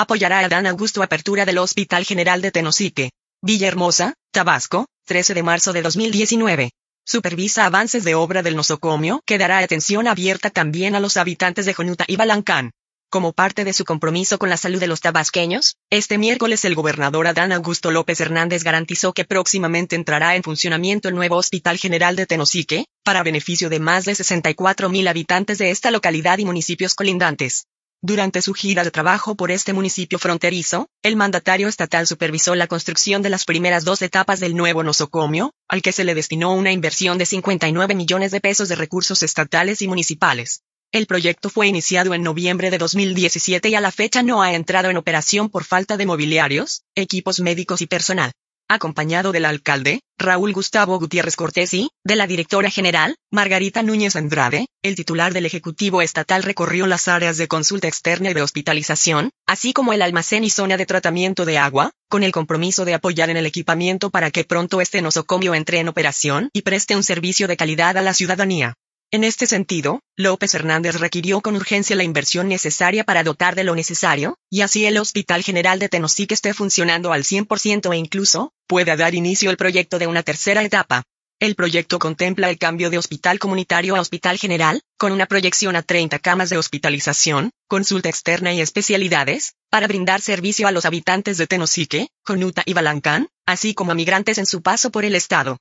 Apoyará a Dan Augusto apertura del Hospital General de Tenosique. Villahermosa, Tabasco, 13 de marzo de 2019. Supervisa avances de obra del nosocomio que dará atención abierta también a los habitantes de Jonuta y Balancán. Como parte de su compromiso con la salud de los tabasqueños, este miércoles el gobernador Adán Augusto López Hernández garantizó que próximamente entrará en funcionamiento el nuevo Hospital General de Tenosique, para beneficio de más de 64 mil habitantes de esta localidad y municipios colindantes. Durante su gira de trabajo por este municipio fronterizo, el mandatario estatal supervisó la construcción de las primeras dos etapas del nuevo nosocomio, al que se le destinó una inversión de 59 millones de pesos de recursos estatales y municipales. El proyecto fue iniciado en noviembre de 2017 y a la fecha no ha entrado en operación por falta de mobiliarios, equipos médicos y personal acompañado del alcalde, Raúl Gustavo Gutiérrez Cortés y, de la directora general, Margarita Núñez Andrade, el titular del Ejecutivo Estatal recorrió las áreas de consulta externa y de hospitalización, así como el almacén y zona de tratamiento de agua, con el compromiso de apoyar en el equipamiento para que pronto este nosocomio entre en operación y preste un servicio de calidad a la ciudadanía. En este sentido, López Hernández requirió con urgencia la inversión necesaria para dotar de lo necesario, y así el Hospital General de Tenosique esté funcionando al 100% e incluso, pueda dar inicio al proyecto de una tercera etapa. El proyecto contempla el cambio de hospital comunitario a hospital general, con una proyección a 30 camas de hospitalización, consulta externa y especialidades, para brindar servicio a los habitantes de Tenosique, Conuta y Balancán, así como a migrantes en su paso por el Estado.